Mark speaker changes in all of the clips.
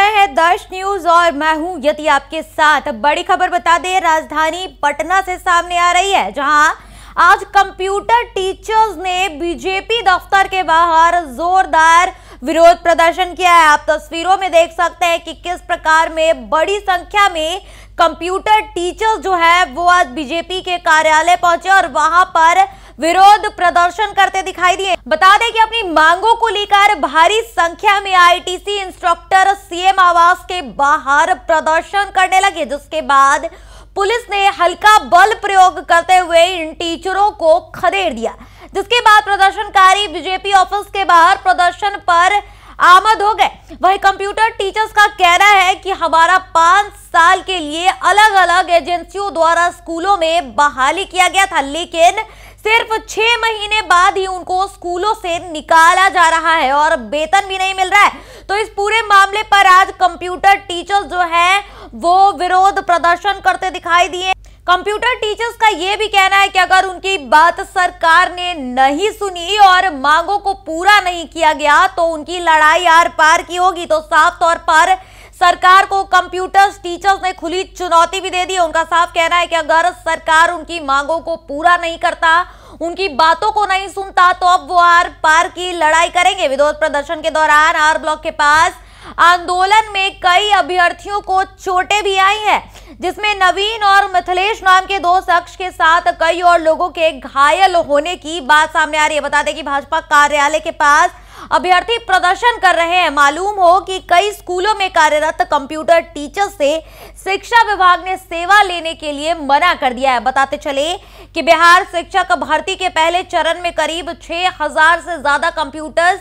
Speaker 1: रहे हैं दर्श न्यूज और मैं हूं यति आपके साथ बड़ी खबर बता दें राजधानी पटना से सामने आ रही है जहां आज कंप्यूटर टीचर्स ने बीजेपी दफ्तर के बाहर जोरदार विरोध प्रदर्शन किया है आप तस्वीरों में देख सकते हैं कि किस प्रकार में बड़ी संख्या में कंप्यूटर टीचर्स जो है वो आज बीजेपी के कार्यालय पहुंचे और वहां पर विरोध प्रदर्शन करते दिखाई दिए बता दें कि अपनी मांगों को लेकर भारी संख्या में आईटीसी इंस्ट्रक्टर सीएम आवास के बाहर प्रदर्शन करने लगे जिसके बाद पुलिस ने हल्का बल प्रयोग करते हुए इन टीचरों को खदेड़ दिया जिसके बाद प्रदर्शनकारी बीजेपी ऑफिस के बाहर प्रदर्शन पर आमद हो गए वही कंप्यूटर टीचर्स का कहना है कि हमारा पांच साल के लिए अलग अलग एजेंसियों द्वारा स्कूलों में बहाली किया गया था लेकिन सिर्फ छह महीने बाद ही उनको स्कूलों से निकाला जा रहा है और वेतन भी नहीं मिल रहा है तो इस पूरे मामले पर आज कंप्यूटर टीचर्स जो है वो विरोध प्रदर्शन करते दिखाई दिए कंप्यूटर टीचर्स का यह भी कहना है कि अगर उनकी बात सरकार ने नहीं सुनी और मांगों को पूरा नहीं किया गया तो उनकी लड़ाई आर पार की होगी तो साफ तौर पर सरकार को कंप्यूटर्स टीचर्स ने खुली चुनौती भी दे दी उनका साफ कहना है कि अगर सरकार उनकी मांगों को पूरा नहीं करता उनकी बातों को नहीं सुनता तो अब वो आर पार की लड़ाई करेंगे विरोध प्रदर्शन के दौरान आर ब्लॉक के पास आंदोलन में कई अभ्यर्थियों को चोटें भी आई हैं जिसमें नवीन और मिथिलेश नाम के दो शख्स के साथ कई और लोगों के घायल होने की बात सामने आ रही है बता दें कि भाजपा कार्यालय के पास अभ्यर्थी प्रदर्शन कर रहे हैं मालूम हो कि कई स्कूलों में कार्यरत कंप्यूटर टीचर से शिक्षा विभाग ने सेवा लेने के लिए मना कर दिया है बताते चले कि बिहार शिक्षक भर्ती के पहले चरण में करीब छह से ज्यादा कंप्यूटर्स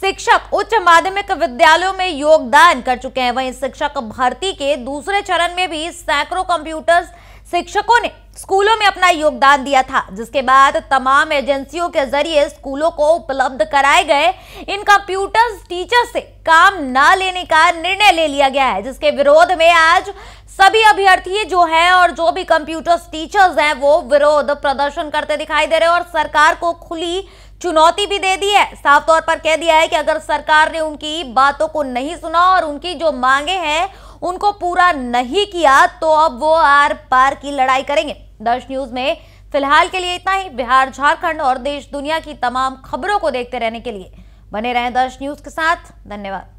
Speaker 1: शिक्षक उच्च माध्यमिक विद्यालयों में योगदान कर चुके हैं वहीं शिक्षक भर्ती के दूसरे चरण में भी सैकड़ों कंप्यूटर्स शिक्षकों ने स्कूलों में अपना योगदान दिया था जिसके बाद तमाम एजेंसियों के जरिए स्कूलों को उपलब्ध कराए गए इन कंप्यूटर्स टीचर से काम न लेने का निर्णय ले लिया गया है जिसके विरोध में आज सभी अभ्यर्थी जो हैं और जो भी कंप्यूटर्स टीचर्स हैं वो विरोध प्रदर्शन करते दिखाई दे रहे हैं और सरकार को खुली चुनौती भी दे दी है साफ तौर पर कह दिया है कि अगर सरकार ने उनकी बातों को नहीं सुना और उनकी जो मांगे हैं उनको पूरा नहीं किया तो अब वो आर पार की लड़ाई करेंगे दर्श न्यूज में फिलहाल के लिए इतना ही बिहार झारखंड और देश दुनिया की तमाम खबरों को देखते रहने के लिए बने रहें दर्श न्यूज के साथ धन्यवाद